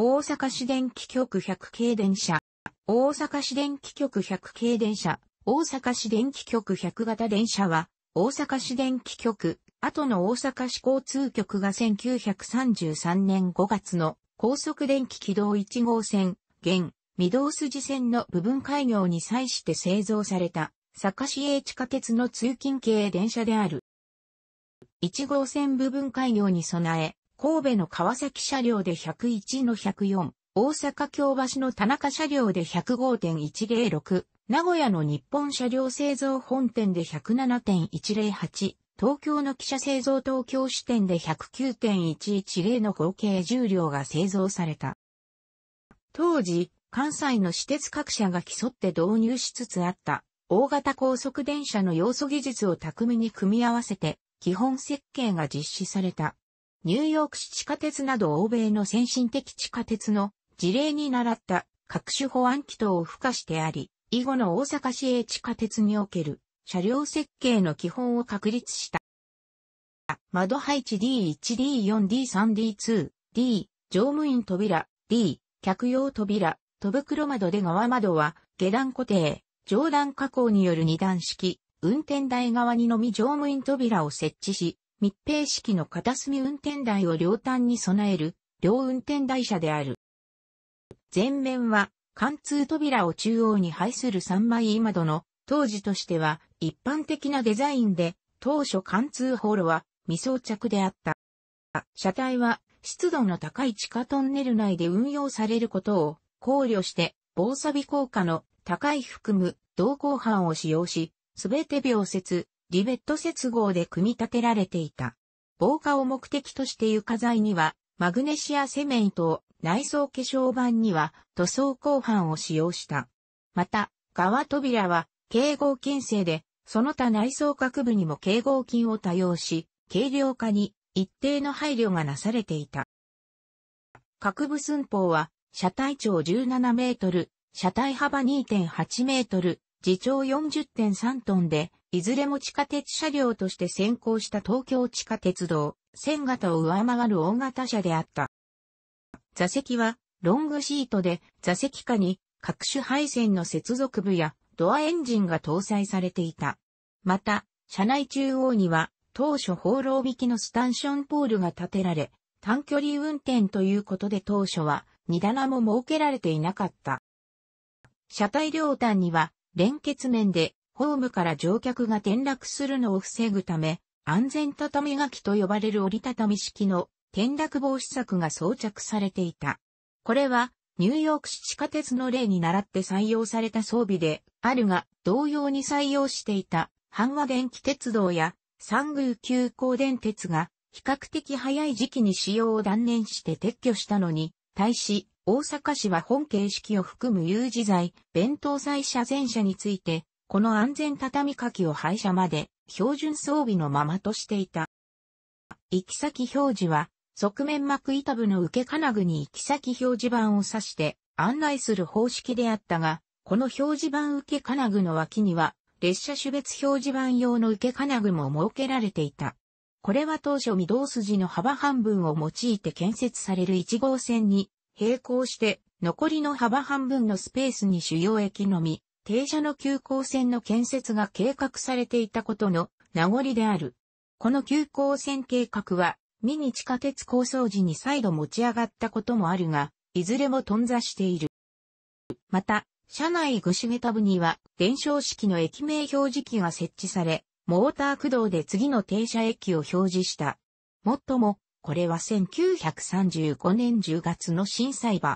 大阪市電気局100系電車、大阪市電気局100系電車、大阪市電気局100型電車は、大阪市電気局、後の大阪市交通局が1933年5月の高速電気軌道1号線、現、御堂筋線の部分開業に際して製造された、坂市営地下鉄の通勤系電車である。1号線部分開業に備え、神戸の川崎車両で101の104、大阪京橋の田中車両で105.106、名古屋の日本車両製造本店で107.108、東京の汽車製造東京支店で109.110の合計10両が製造された。当時、関西の私鉄各社が競って導入しつつあった、大型高速電車の要素技術を巧みに組み合わせて、基本設計が実施された。ニューヨーク市地下鉄など欧米の先進的地下鉄の事例に倣った各種保安機等を付加してあり、以後の大阪市営地下鉄における車両設計の基本を確立した。窓配置 D1D4D3D2、D、乗務員扉、D、客用扉、戸袋窓で側窓は下段固定、上段加工による二段式、運転台側にのみ乗務員扉を設置し、密閉式の片隅運転台を両端に備える、両運転台車である。前面は、貫通扉を中央に配する三枚窓の、当時としては一般的なデザインで、当初貫通ホールは未装着であった。車体は湿度の高い地下トンネル内で運用されることを考慮して、防錆効果の高い含む同行班を使用し、すべて秒節、リベット接合で組み立てられていた。防火を目的として床材には、マグネシアセメントを、内装化粧板には塗装鋼板を使用した。また、側扉は、軽合金製で、その他内装各部にも軽合金を多用し、軽量化に一定の配慮がなされていた。各部寸法は、車体長17メートル、車体幅2.8メートル、自長40.3トンで、いずれも地下鉄車両として先行した東京地下鉄道、線型を上回る大型車であった。座席は、ロングシートで、座席下に各種配線の接続部やドアエンジンが搭載されていた。また、車内中央には、当初放浪引きのスタンションポールが建てられ、短距離運転ということで当初は、荷棚も設けられていなかった。車体両端には、連結面でホームから乗客が転落するのを防ぐため、安全畳書きと呼ばれる折りたたみ式の転落防止策が装着されていた。これはニューヨーク市地下鉄の例に倣って採用された装備であるが、同様に採用していた阪和電気鉄道や三宮急行電鉄が比較的早い時期に使用を断念して撤去したのに、対し、大阪市は本形式を含む U 字材、弁当載車全車について、この安全畳書きを廃車まで標準装備のままとしていた。行き先表示は、側面膜板部の受け金具に行き先表示板を指して案内する方式であったが、この表示板受け金具の脇には、列車種別表示板用の受け金具も設けられていた。これは当初御堂筋の幅半分を用いて建設される1号線に並行して残りの幅半分のスペースに主要駅のみ、停車の急行線の建設が計画されていたことの名残である。この急行線計画は、ミニ地下鉄構想時に再度持ち上がったこともあるが、いずれも頓挫している。また、車内ぐしげた部には、伝承式の駅名表示器が設置され、モーター駆動で次の停車駅を表示した。もっとも、これは1935年10月の震災橋、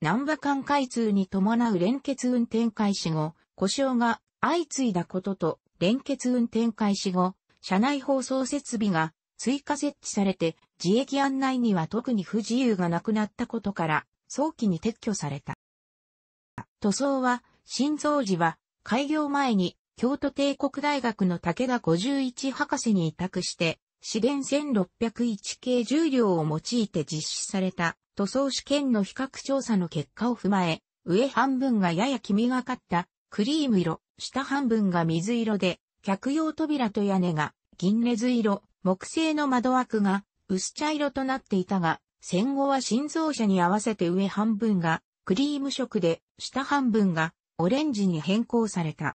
南波間開通に伴う連結運転開始後、故障が相次いだことと、連結運転開始後、車内放送設備が追加設置されて、自駅案内には特に不自由がなくなったことから、早期に撤去された。塗装は、新造時は、開業前に、京都帝国大学の武田51博士に委託して、市電1601系重量を用いて実施された塗装試験の比較調査の結果を踏まえ、上半分がやや黄みがかったクリーム色、下半分が水色で、客用扉と屋根が銀レズ色、木製の窓枠が薄茶色となっていたが、戦後は新造車に合わせて上半分がクリーム色で、下半分がオレンジに変更された。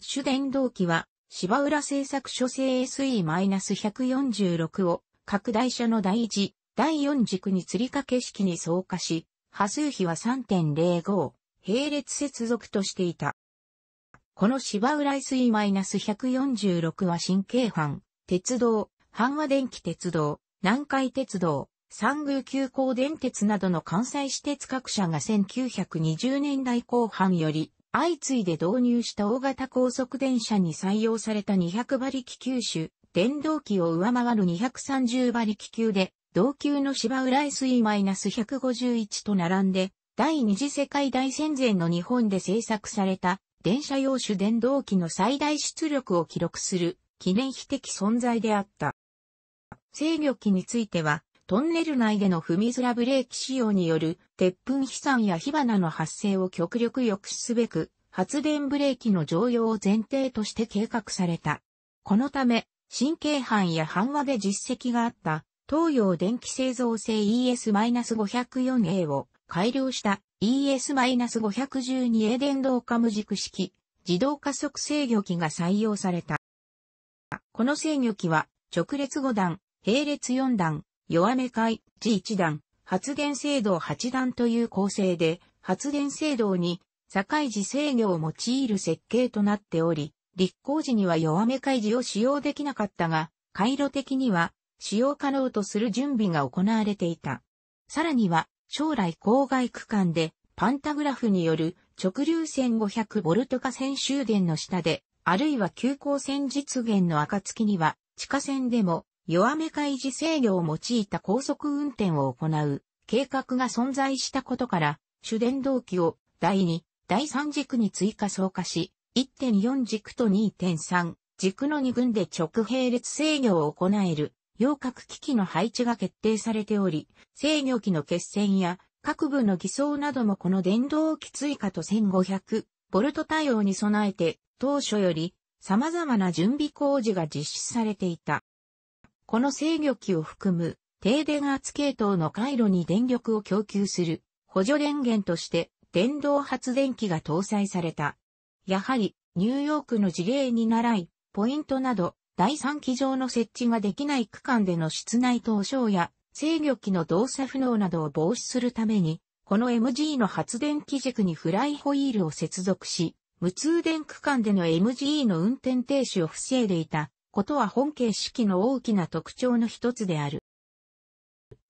主電動機は芝浦製作所製 SE-146 を拡大車の第1、第4軸に吊り掛け式に増加し、波数比は3.05、並列接続としていた。この芝浦 SE-146 は新京阪、鉄道、阪和電気鉄道、南海鉄道、三宮急行電鉄などの関西私鉄各社が1920年代後半より相次いで導入した大型高速電車に採用された200馬力級種、電動機を上回る230馬力級で、同級の芝浦 SE-151 と並んで、第二次世界大戦前の日本で製作された電車用種電動機の最大出力を記録する記念碑的存在であった。制御機については、トンネル内での踏みづらブレーキ使用による鉄粉飛散や火花の発生を極力抑止すべく、発電ブレーキの常用を前提として計画された。このため、神経班や版和で実績があった、東洋電気製造製 ES-504A を改良した ES-512A 電動化無軸式自動加速制御機が採用された。この制御機は直列5段、並列4段、弱め階、G1 段、発電制度8段という構成で、発電制度に境時制御を用いる設計となっており、立候時には弱め開示を使用できなかったが、回路的には使用可能とする準備が行われていた。さらには、将来郊外区間でパンタグラフによる直流線 500V 化線終電の下で、あるいは急行線実現の暁には、地下線でも弱め開示制御を用いた高速運転を行う計画が存在したことから、主電動機を第2、第3軸に追加増加し、1.4軸と2.3軸の2群で直並列制御を行える、洋角機器の配置が決定されており、制御機の欠線や各部の偽装などもこの電動機追加と1500ボルト対応に備えて当初より様々な準備工事が実施されていた。この制御機を含む低電圧系統の回路に電力を供給する補助電源として電動発電機が搭載された。やはりニューヨークの事例に習い、ポイントなど第三機場の設置ができない区間での室内投傷や制御機の動作不能などを防止するために、この MG の発電機軸にフライホイールを接続し、無通電区間での MG の運転停止を防いでいたことは本形式の大きな特徴の一つである。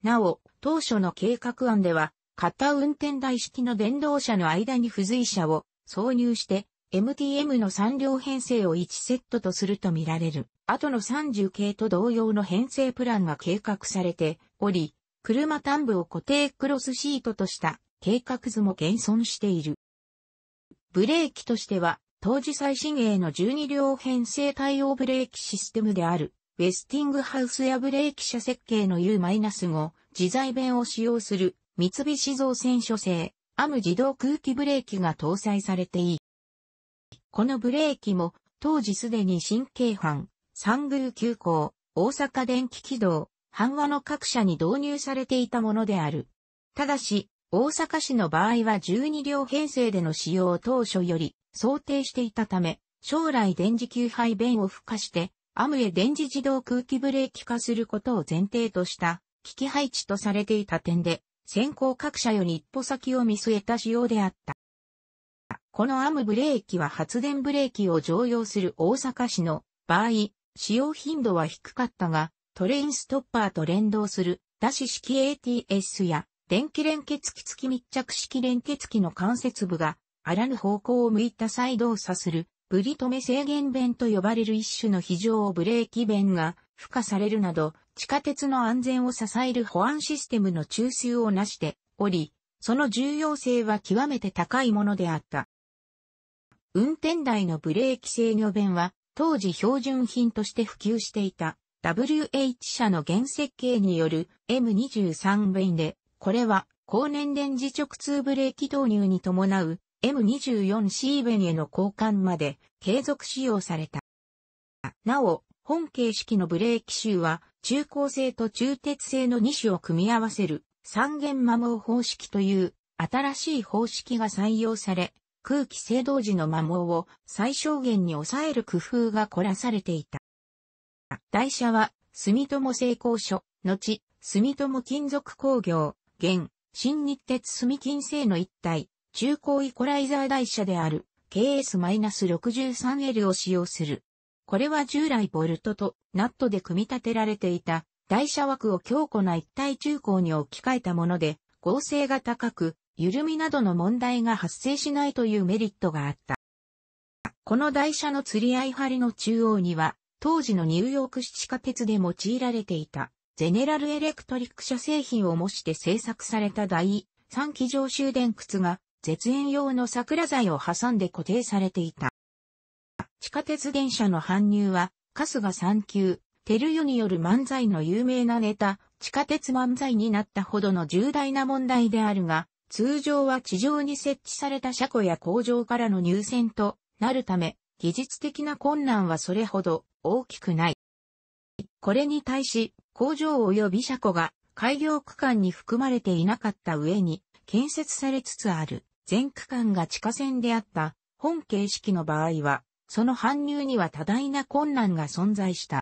なお、当初の計画案では、片運転台式の電動車の間に付随車を挿入して、MTM の3両編成を1セットとするとみられる。後の30系と同様の編成プランが計画されており、車端部を固定クロスシートとした計画図も現存している。ブレーキとしては、当時最新鋭の12両編成対応ブレーキシステムである、ウェスティングハウスやブレーキ車設計の U-5 自在弁を使用する三菱造船所製、アム自動空気ブレーキが搭載されていい。このブレーキも当時すでに新京阪、三宮急行、大阪電気軌道、阪和の各社に導入されていたものである。ただし、大阪市の場合は12両編成での使用当初より想定していたため、将来電磁給排弁を付加して、アムへ電磁自動空気ブレーキ化することを前提とした機器配置とされていた点で、先行各社より一歩先を見据えた仕様であった。このアムブレーキは発電ブレーキを常用する大阪市の場合、使用頻度は低かったが、トレインストッパーと連動するダシ式 ATS や電気連結機付き密着式連結機の関節部があらぬ方向を向いた際動作する、ブリ止め制限弁と呼ばれる一種の非常ブレーキ弁が付加されるなど、地下鉄の安全を支える保安システムの中枢をなしており、その重要性は極めて高いものであった。運転台のブレーキ制御弁は、当時標準品として普及していた WH 社の原設計による M23 弁で、これは高年電磁直通ブレーキ導入に伴う M24 シーベンへの交換まで継続使用された。なお、本形式のブレーキ集は中高性と中鉄性の2種を組み合わせる三元摩耗方式という新しい方式が採用され、空気制動時の摩耗を最小限に抑える工夫が凝らされていた。台車は、住友製鋼所、後、住友金属工業、現、新日鉄住金製の一体、中高イコライザー台車である KS-63L を使用する。これは従来ボルトとナットで組み立てられていた台車枠を強固な一体中高に置き換えたもので、合成が高く、緩みなどの問題が発生しないというメリットがあった。この台車の釣り合い針の中央には、当時のニューヨーク市地下鉄で用いられていた、ゼネラルエレクトリック社製品を模して製作された第3機上終電靴が絶縁用の桜材を挟んで固定されていた。地下鉄電車の搬入は、春日三級、テルユによる漫才の有名なネタ、地下鉄漫才になったほどの重大な問題であるが、通常は地上に設置された車庫や工場からの入線となるため、技術的な困難はそれほど大きくない。これに対し、工場及び車庫が開業区間に含まれていなかった上に建設されつつある。全区間が地下線であった本形式の場合は、その搬入には多大な困難が存在した。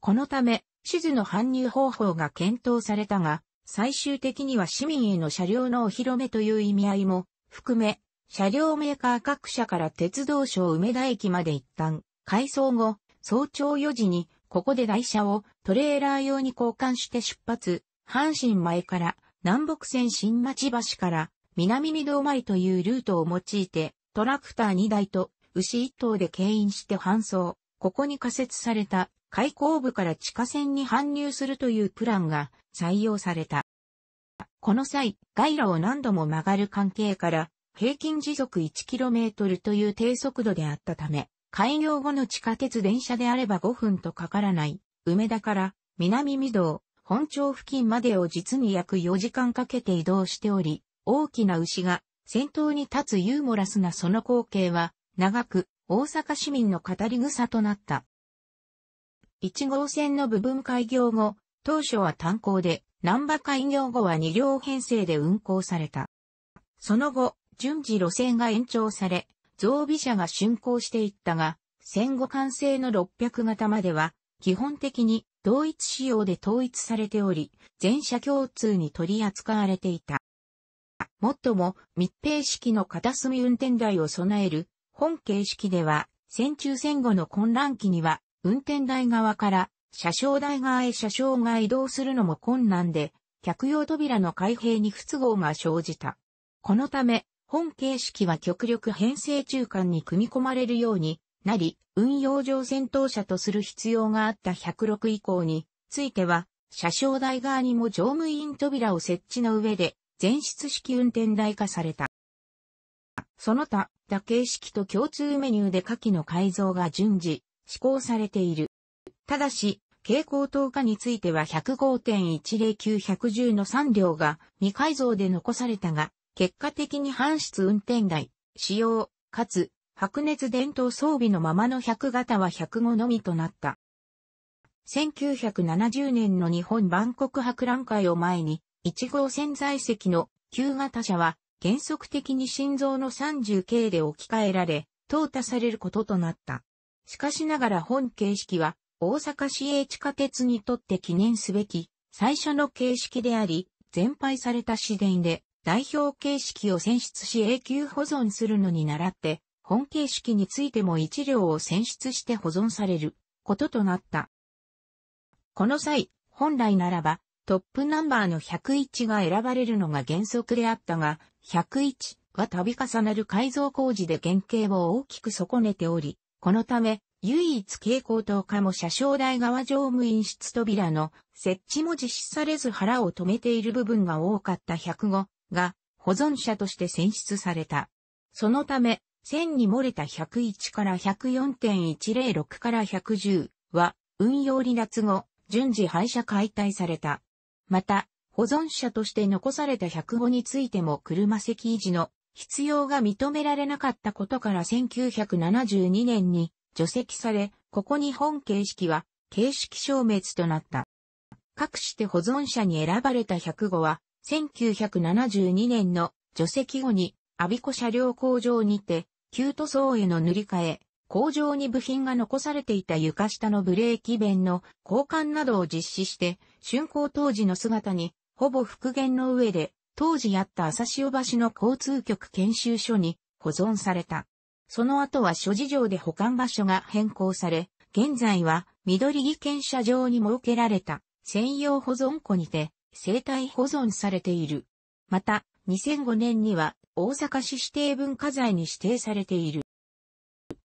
このため、地図の搬入方法が検討されたが、最終的には市民への車両のお披露目という意味合いも含め、車両メーカー各社から鉄道省梅田駅まで一旦改装後、早朝4時にここで台車をトレーラー用に交換して出発、阪神前から南北線新町橋から南に堂まりというルートを用いて、トラクター2台と牛1頭で牽引して搬送。ここに仮設された開口部から地下線に搬入するというプランが採用された。この際、街路を何度も曲がる関係から、平均時速 1km という低速度であったため、開業後の地下鉄電車であれば5分とかからない、梅田から南御堂、本町付近までを実に約4時間かけて移動しており、大きな牛が先頭に立つユーモラスなその光景は、長く大阪市民の語り草となった。1号線の部分開業後、当初は炭鉱で、南波開業後は2両編成で運行された。その後、順次路線が延長され、増備車が竣工していったが、戦後完成の600型までは、基本的に同一仕様で統一されており、全車共通に取り扱われていた。もっとも密閉式の片隅運転台を備える本形式では、戦中戦後の混乱期には、運転台側から車掌台側へ車掌が移動するのも困難で、客用扉の開閉に不都合が生じた。このため、本形式は極力編成中間に組み込まれるようになり、運用上戦闘車とする必要があった106以降については、車掌台側にも乗務員扉を設置の上で、全室式運転台化された。その他、打形式と共通メニューで下記の改造が順次、施行されている。ただし、蛍光灯化については105.109110の3両が未改造で残されたが、結果的に半室運転台、使用、かつ、白熱伝統装備のままの100型は105のみとなった。1970年の日本万国博覧会を前に、1号線在籍の旧型車は原則的に心臓の30系で置き換えられ、淘汰されることとなった。しかしながら本形式は大阪市営地下鉄にとって記念すべき最初の形式であり、全廃された市電で代表形式を選出し永久保存するのに倣って、本形式についても一両を選出して保存されることとなった。この際、本来ならば、トップナンバーの101が選ばれるのが原則であったが、101は度重なる改造工事で原型を大きく損ねており、このため、唯一蛍光灯かも車掌台側乗務員室扉の設置も実施されず腹を止めている部分が多かった105が保存者として選出された。そのため、線に漏れた101から104.106から110は運用離脱後、順次廃車解体された。また、保存者として残された1 0 5についても車席維持の必要が認められなかったことから1972年に除籍され、ここに本形式は形式消滅となった。各して保存者に選ばれた1 0 5は、1972年の除籍後に、アビコ車両工場にて、旧塗装への塗り替え、工場に部品が残されていた床下のブレーキ弁の交換などを実施して、竣工当時の姿に、ほぼ復元の上で、当時あった朝潮橋の交通局研修所に保存された。その後は諸事情で保管場所が変更され、現在は緑木検車場に設けられた専用保存庫にて生態保存されている。また、2005年には大阪市指定文化財に指定されている。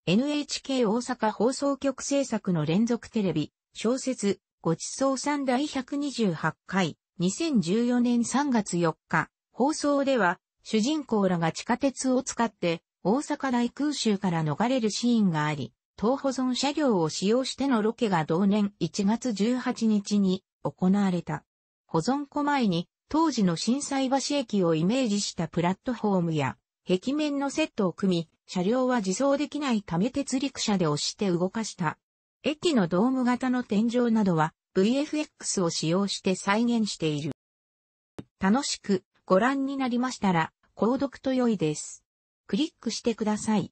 NHK 大阪放送局制作の連続テレビ、小説、ごちそうさん第128回、2014年3月4日、放送では、主人公らが地下鉄を使って、大阪大空襲から逃れるシーンがあり、東保存車両を使用してのロケが同年1月18日に行われた。保存庫前に当時の震災橋駅をイメージしたプラットフォームや壁面のセットを組み、車両は自走できないため鉄陸車で押して動かした駅のドーム型の天井などは VFX を使用して再現している。楽しくご覧になりましたら、購読と良いです。クリックしてください。